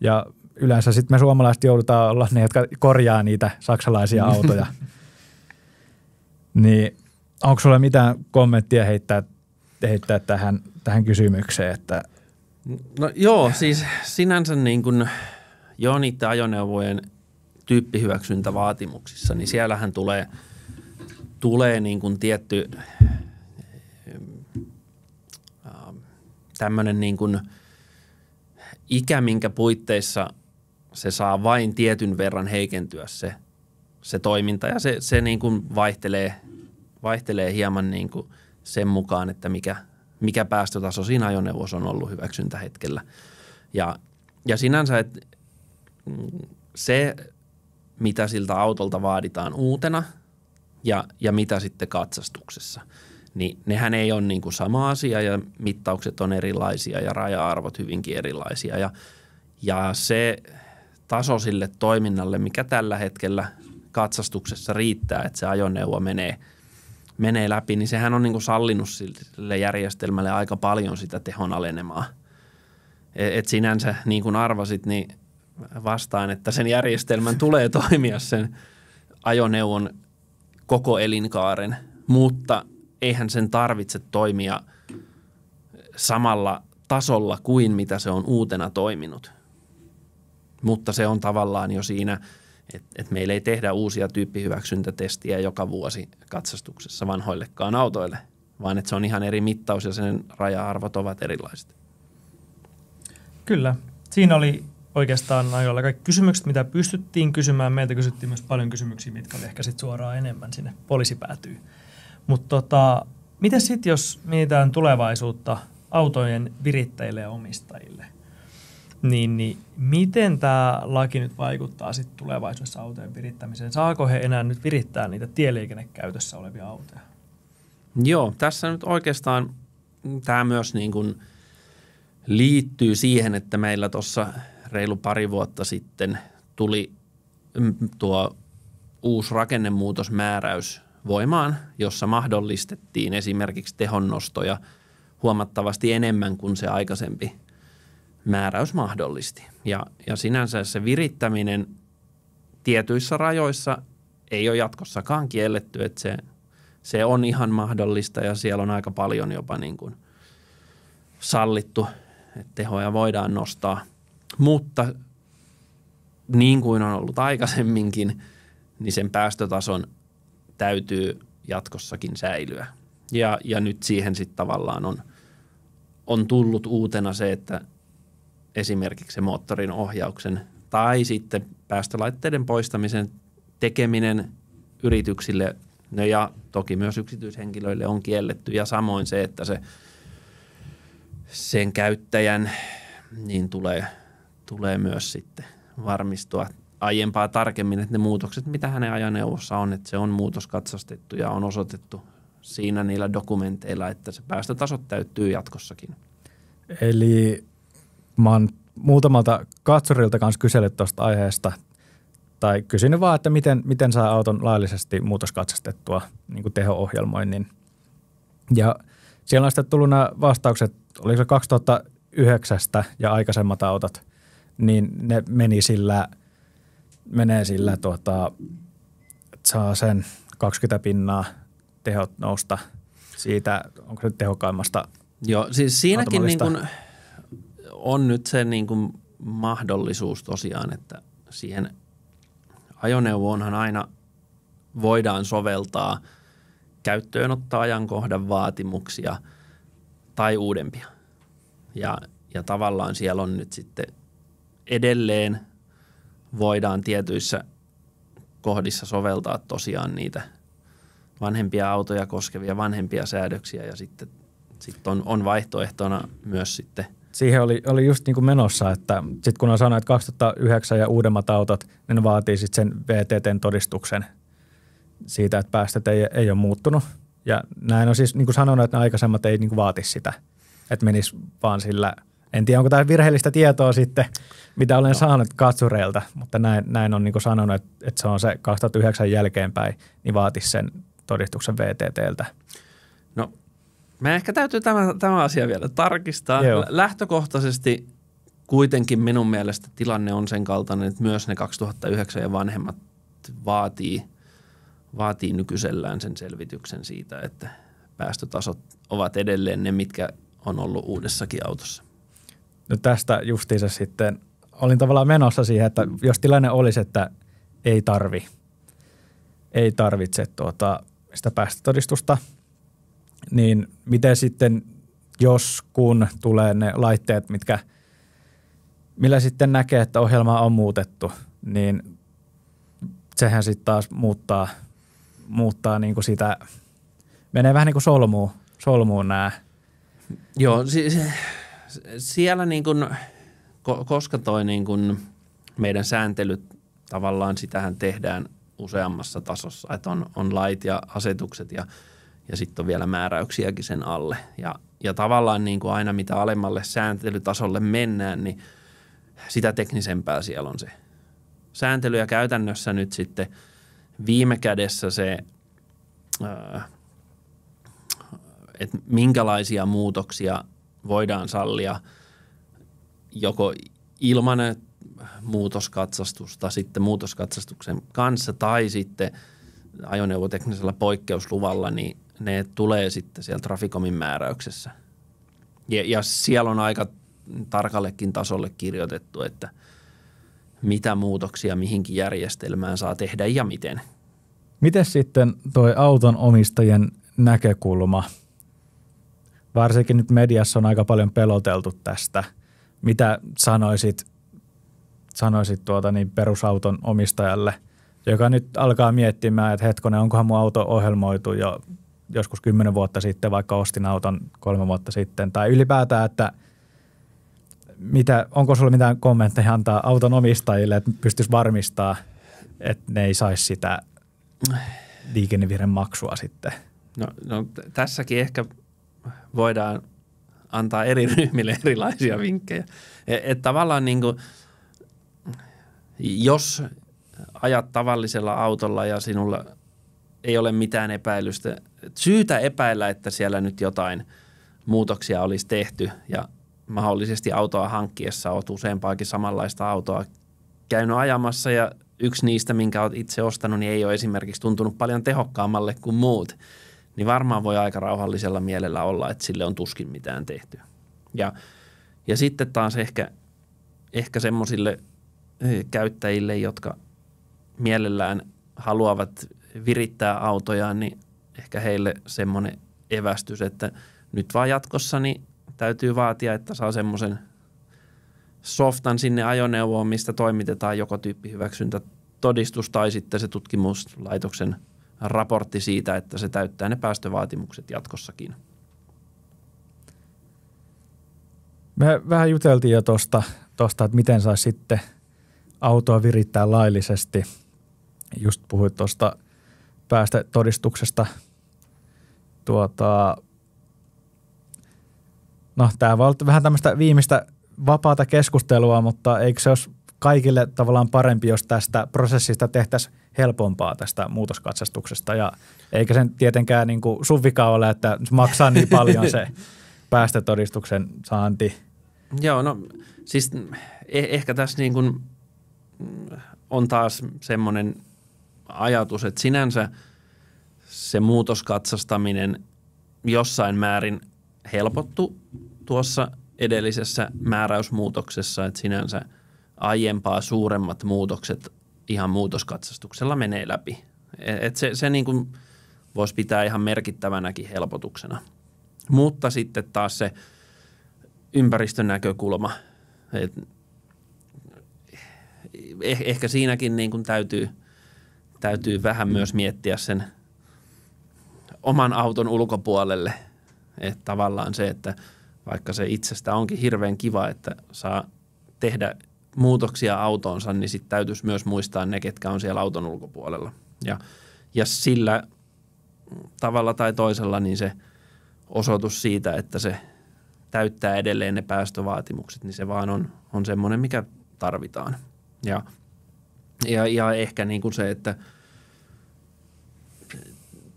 Ja yleensä sitten me suomalaiset joudutaan olla ne, jotka korjaa niitä saksalaisia mm. autoja. niin onko sulla mitään kommenttia heittää, heittää tähän, tähän kysymykseen? Että... No joo, siis sinänsä niin kuin jo niiden ajoneuvojen tyyppihyväksyntävaatimuksissa, niin siellähän tulee, tulee niin kuin tietty ähm, tämmöinen niin kuin ikä, minkä puitteissa – se saa vain tietyn verran heikentyä se, se toiminta ja se, se niin kuin vaihtelee, vaihtelee hieman niin kuin sen mukaan, että mikä, mikä päästötaso siinä ajoneuvossa on ollut hyväksyntähetkellä. Ja, ja sinänsä, että se, mitä siltä autolta vaaditaan uutena ja, ja mitä sitten katsastuksessa, niin nehän ei ole niin kuin sama asia ja mittaukset on erilaisia ja raja-arvot hyvinkin erilaisia. Ja, ja se taso sille toiminnalle, mikä tällä hetkellä katsastuksessa riittää, että se ajoneuvo menee, menee läpi, niin sehän on niin kuin sallinut sille järjestelmälle aika paljon sitä tehon alenemaa. E-, et sinänsä, niin kuin arvasit, niin vastaan, että sen järjestelmän tulee toimia sen ajoneuvon koko elinkaaren, mutta eihän sen tarvitse toimia samalla tasolla kuin mitä se on uutena toiminut – mutta se on tavallaan jo siinä, että et meillä ei tehdä uusia tyyppihyväksyntätestiä joka vuosi katsastuksessa vanhoillekaan autoille, vaan että se on ihan eri mittaus ja sen raja-arvot ovat erilaiset. Kyllä. Siinä oli oikeastaan ajoilla kaikki kysymykset, mitä pystyttiin kysymään. Meiltä kysyttiin myös paljon kysymyksiä, mitkä oli ehkä sit suoraan enemmän sinne poliisi päätyy. Mutta tota, miten sitten, jos mietitään tulevaisuutta autojen virittäjille ja omistajille? niin, niin miten tämä laki nyt vaikuttaa sitten tulevaisuudessa autojen virittämiseen? Saako he enää nyt virittää niitä tieliikennekäytössä olevia autoja? Joo, tässä nyt oikeastaan tämä myös niin kuin liittyy siihen, että meillä tuossa reilu pari vuotta sitten tuli mm, tuo uusi rakennemuutosmääräys voimaan, jossa mahdollistettiin esimerkiksi tehonnostoja huomattavasti enemmän kuin se aikaisempi määräys mahdollisti. Ja, ja sinänsä se virittäminen tietyissä rajoissa ei ole jatkossakaan kielletty, että se, se on ihan mahdollista ja siellä on aika paljon jopa niin kuin sallittu, että tehoja voidaan nostaa. Mutta niin kuin on ollut aikaisemminkin, niin sen päästötason täytyy jatkossakin säilyä. Ja, ja nyt siihen sitten tavallaan on, on tullut uutena se, että – esimerkiksi se moottorin ohjauksen tai sitten päästölaitteiden poistamisen tekeminen yrityksille no ja toki myös yksityishenkilöille on kielletty ja samoin se, että se sen käyttäjän niin tulee, tulee myös sitten varmistua aiempaa tarkemmin, että ne muutokset, mitä hänen ajoneuvossa on, että se on katsastettu ja on osoitettu siinä niillä dokumenteilla, että se päästötasot täyttyy jatkossakin. Eli Mä oon muutamalta katsurilta kanssa kysellyt tuosta aiheesta tai kysynyt vaan, että miten, miten saa auton laillisesti muutoskatsastettua niin teho-ohjelmoinnin. Ja siellä on sitten tullut nämä vastaukset, oliko se 2009 ja aikaisemmat autot, niin ne meni sillä, menee sillä, tuota, että saa sen 20 pinnaa tehot nousta siitä, onko se tehokkaimmasta Joo, siis siinäkin niin kuin on nyt se niin kuin mahdollisuus tosiaan, että siihen ajoneuvoonhan aina voidaan soveltaa käyttöön ottaa ajankohdan vaatimuksia tai uudempia. Ja, ja tavallaan siellä on nyt sitten edelleen voidaan tietyissä kohdissa soveltaa tosiaan niitä vanhempia autoja koskevia vanhempia säädöksiä ja sitten, sitten on, on vaihtoehtona myös sitten – siihen oli, oli just niin kuin menossa, että sitten kun on sanonut, että 2009 ja uudemmat autot, niin ne vaatii sitten sen VTT-todistuksen siitä, että päästöt ei, ei ole muuttunut. Ja näin on siis niin kuin sanonut, että ne aikaisemmat ei niin kuin vaati sitä, että menisi vaan sillä, en tiedä onko tämä virheellistä tietoa sitten, mitä olen no. saanut katsureilta, mutta näin, näin on niin kuin sanonut, että, että se on se 2009 jälkeenpäin, niin vaati sen todistuksen VTTltä. Me ehkä täytyy tämä, tämä asia vielä tarkistaa. Joo. Lähtökohtaisesti kuitenkin minun mielestä tilanne on sen kaltainen, että myös ne 2009 ja vanhemmat vaatii, vaatii nykyisellään sen selvityksen siitä, että päästötasot ovat edelleen ne, mitkä on ollut uudessakin autossa. No tästä justiinsa sitten olin tavallaan menossa siihen, että jos tilanne olisi, että ei tarvi, ei tarvitse tuota, sitä päästötodistusta, niin miten sitten jos kun tulee ne laitteet, mitkä, millä sitten näkee, että ohjelma on muutettu, niin sehän sitten taas muuttaa, muuttaa niinku sitä, menee vähän niin kuin solmuun, solmuun nämä. Joo, siis siellä niin kuin, koska toi niin kuin meidän sääntelyt tavallaan sitähän tehdään useammassa tasossa, että on, on lait ja asetukset ja – ja sitten on vielä määräyksiäkin sen alle. Ja, ja tavallaan niin kuin aina mitä alemmalle sääntelytasolle mennään, niin sitä teknisempää siellä on se sääntely. Ja käytännössä nyt sitten viime kädessä se, äh, että minkälaisia muutoksia voidaan sallia joko ilman muutoskatsastusta, sitten muutoskatsastuksen kanssa tai sitten ajoneuvoteknisellä poikkeusluvalla, niin ne tulee sitten siellä Traficomin määräyksessä. Ja, ja siellä on aika tarkallekin tasolle kirjoitettu, että mitä muutoksia mihinkin järjestelmään saa tehdä ja miten. Miten sitten toi auton omistajien näkökulma? Varsinkin nyt mediassa on aika paljon peloteltu tästä. Mitä sanoisit, sanoisit tuota niin perusauton omistajalle, joka nyt alkaa miettimään, että hetkonen, onkohan mun auto ohjelmoitu jo joskus kymmenen vuotta sitten, vaikka ostin auton kolme vuotta sitten, tai ylipäätään, että mitä, onko sulla mitään kommentteja antaa auton omistajille, että pystyisi varmistaa, että ne ei saisi sitä liikennevirran maksua sitten? No, no tässäkin ehkä voidaan antaa eri ryhmille erilaisia vinkkejä. Et, et tavallaan niin kuin, jos ajat tavallisella autolla ja sinulla ei ole mitään epäilystä – syytä epäillä, että siellä nyt jotain muutoksia olisi tehty ja mahdollisesti autoa hankkiessa olet useampaakin samanlaista autoa käynyt ajamassa ja yksi niistä, minkä olet itse ostanut, niin ei ole esimerkiksi tuntunut paljon tehokkaammalle kuin muut, niin varmaan voi aika rauhallisella mielellä olla, että sille on tuskin mitään tehty. Ja, ja sitten taas ehkä, ehkä semmoisille eh, käyttäjille, jotka mielellään haluavat virittää autojaan, niin ehkä heille semmoinen evästys, että nyt vaan jatkossa niin täytyy vaatia, että saa semmoisen softan sinne ajoneuvoon, mistä toimitetaan joko tyyppihyväksyntä todistus tai sitten se tutkimuslaitoksen raportti siitä, että se täyttää ne päästövaatimukset jatkossakin. Me vähän juteltiin jo tuosta, tosta, että miten saa sitten autoa virittää laillisesti. Just puhuit tuosta päästötodistuksesta. Tuota, no, tämä voi olla vähän tämmöistä viimeistä vapaata keskustelua, mutta eikö se olisi kaikille tavallaan parempi, jos tästä prosessista tehtäisiin helpompaa tästä muutoskatsastuksesta. Ja eikä sen tietenkään niin kuin vika ole, että maksaa niin paljon se päästötodistuksen saanti. Joo, no siis eh- ehkä tässä niin kuin on taas semmoinen ajatus, että sinänsä se muutoskatsastaminen jossain määrin helpottu tuossa edellisessä määräysmuutoksessa, että sinänsä aiempaa suuremmat muutokset ihan muutoskatsastuksella menee läpi. E-, et se se niin voisi pitää ihan merkittävänäkin helpotuksena. Mutta sitten taas se ympäristön näkökulma, että eh, ehkä siinäkin niin kuin täytyy – täytyy vähän myös miettiä sen oman auton ulkopuolelle. Että tavallaan se, että vaikka se itsestä onkin hirveän kiva, että saa tehdä muutoksia autoonsa, niin sitten täytyisi myös muistaa ne, ketkä on siellä auton ulkopuolella. Ja, ja sillä tavalla tai toisella niin se osoitus siitä, että se täyttää edelleen ne päästövaatimukset, niin se vaan on, on semmoinen, mikä tarvitaan. Ja, ja, ja ehkä niin kuin se, että –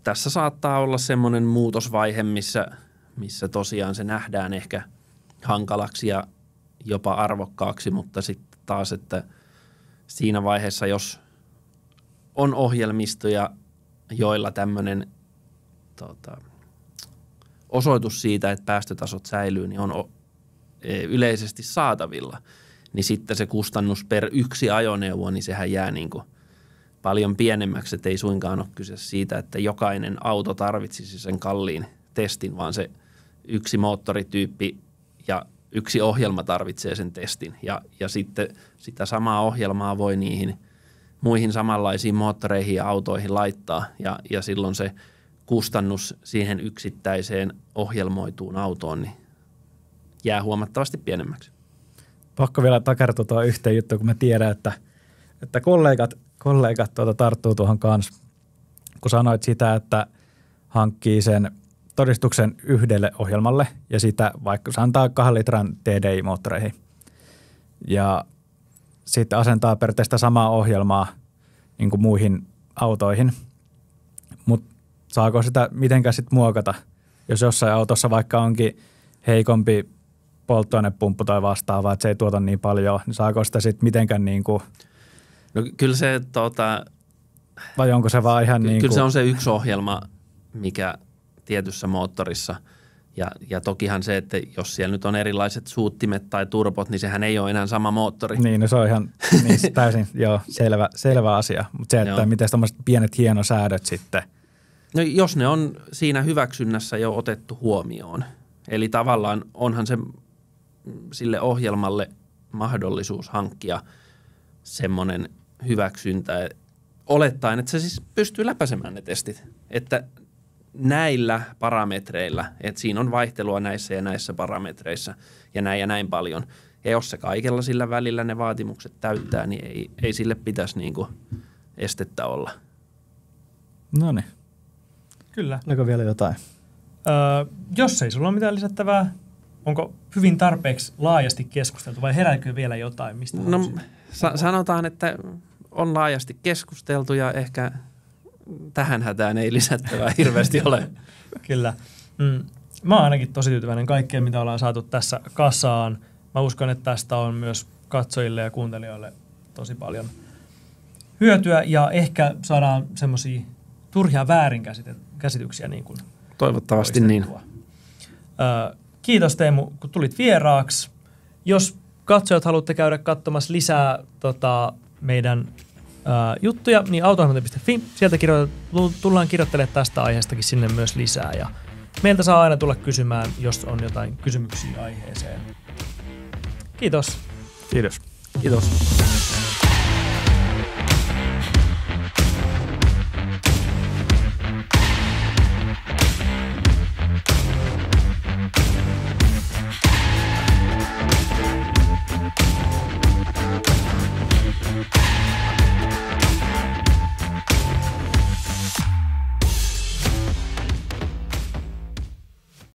tässä saattaa olla semmoinen muutosvaihe, missä, missä tosiaan se nähdään ehkä hankalaksi ja jopa arvokkaaksi, mutta sitten taas, että siinä vaiheessa, jos on ohjelmistoja, joilla tämmöinen tota, osoitus siitä, että päästötasot säilyy, niin on e, yleisesti saatavilla, niin sitten se kustannus per yksi ajoneuvo, niin sehän jää niin kuin – paljon pienemmäksi, että ei suinkaan ole kyse siitä, että jokainen auto tarvitsisi sen kalliin testin, vaan se yksi moottorityyppi ja yksi ohjelma tarvitsee sen testin. Ja, ja sitten sitä samaa ohjelmaa voi niihin muihin samanlaisiin moottoreihin ja autoihin laittaa, ja, ja silloin se kustannus siihen yksittäiseen ohjelmoituun autoon niin jää huomattavasti pienemmäksi. Pakko vielä takertua yhteen juttu, kun mä tiedän, että, että kollegat kollegat tuota tarttuu tuohon kanssa, kun sanoit sitä, että hankkii sen todistuksen yhdelle ohjelmalle ja sitä vaikka se antaa kahden litran TDI-moottoreihin. Ja sitten asentaa periaatteessa samaa ohjelmaa niin kuin muihin autoihin. Mutta saako sitä mitenkään sitten muokata, jos jossain autossa vaikka onkin heikompi polttoainepumppu tai vastaava, että se ei tuota niin paljon, niin saako sitä sitten mitenkään niin kuin – No kyllä se tota, Vai onko se vaan ihan ky- niin kuin... Kyllä se on se yksi ohjelma, mikä tietyssä moottorissa – ja, ja tokihan se, että jos siellä nyt on erilaiset suuttimet tai turbot, niin sehän ei ole enää sama moottori. Niin, no se on ihan niin, täysin joo, selvä, selvä asia. Mutta se, että joo. miten tämmöiset pienet hienosäädöt sitten. No jos ne on siinä hyväksynnässä jo otettu huomioon. Eli tavallaan onhan se sille ohjelmalle mahdollisuus hankkia – semmoinen hyväksyntä, olettaen, että se siis pystyy läpäisemään ne testit. Että näillä parametreillä, että siinä on vaihtelua näissä ja näissä parametreissa ja näin ja näin paljon. Ja jos se kaikella sillä välillä ne vaatimukset täyttää, niin ei, ei sille pitäisi niinku estettä olla. No niin. Kyllä. Oliko vielä jotain? Öö, jos ei sulla ole mitään lisättävää, onko hyvin tarpeeksi laajasti keskusteltu vai herääkö vielä jotain? Mistä no, sa- sanotaan, että on laajasti keskusteltu ja ehkä tähän hätään ei lisättävää hirveästi ole. Kyllä. Mm. Mä oon ainakin tosi tyytyväinen kaikkeen, mitä ollaan saatu tässä kasaan. Mä uskon, että tästä on myös katsojille ja kuuntelijoille tosi paljon hyötyä ja ehkä saadaan semmoisia turhia väärinkäsityksiä niin kuin Toivottavasti poistettua. niin. Öö, Kiitos Teemu, kun tulit vieraaksi. Jos katsojat haluatte käydä katsomassa lisää tota, meidän ää, juttuja, niin autohankinta.fi. Sieltä kirjoit- tullaan kirjoittelemaan tästä aiheestakin sinne myös lisää. Ja meiltä saa aina tulla kysymään, jos on jotain kysymyksiä aiheeseen. Kiitos. Kiitos. Kiitos.